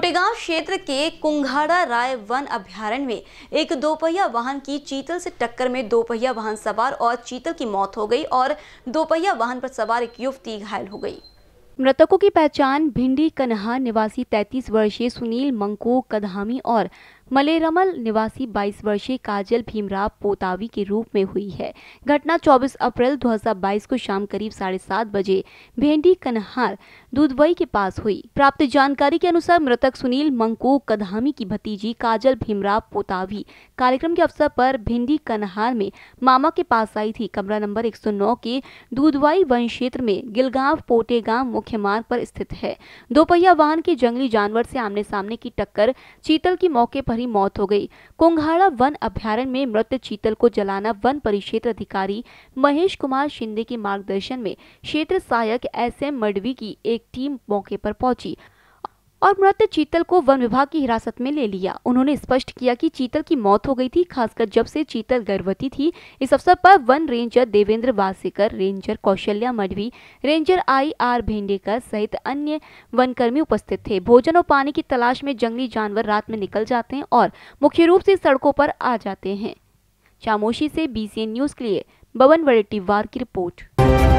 कोटेगांव क्षेत्र के कुंघाड़ा राय वन अभ्यारण्य में एक दोपहिया वाहन की चीतल से टक्कर में दोपहिया वाहन सवार और चीतल की मौत हो गई और दोपहिया वाहन पर सवार एक युवती घायल हो गई मृतकों की पहचान भिंडी कन्हा निवासी 33 वर्षीय सुनील मंको कदहामी और मलेरमल निवासी 22 वर्षीय काजल भीमराव पोतावी के रूप में हुई है घटना 24 अप्रैल 2022 को शाम करीब साढ़े सात बजे भेंडी कन्हार दूधवई के पास हुई प्राप्त जानकारी के अनुसार मृतक सुनील मंको कदहामी की भतीजी काजल भीमराव पोतावी कार्यक्रम के अवसर पर भिंडी कन्हार में मामा के पास आई थी कमरा नंबर एक के दूधवाई वन क्षेत्र में गिलगांव पोटेगा मुख्य मुख्य मार्ग पर स्थित है दोपहिया वाहन के जंगली जानवर से आमने सामने की टक्कर चीतल की मौके पर ही मौत हो गई कुंघाड़ा वन अभ्यारण्य में मृत चीतल को जलाना वन परिक्षेत्र अधिकारी महेश कुमार शिंदे के मार्गदर्शन में क्षेत्र सहायक एस एम मडवी की एक टीम मौके पर पहुंची और मृत चीतल को वन विभाग की हिरासत में ले लिया उन्होंने स्पष्ट किया कि चीतल की मौत हो गई थी खासकर जब से चीतल गर्भवती थी इस अवसर पर वन ranger Devendra Wasekar ranger Kaushalya Madavi ranger I R Bhendekar सहित अन्य वनकर्मी उपस्थित थे भोजन और पानी की तलाश में जंगली जानवर रात में निकल जाते हैं और मुख्य रूप से सड़कों पर आ जाते हैं चामोशी से बी न्यूज के लिए बवन वरेट्टीवार की रिपोर्ट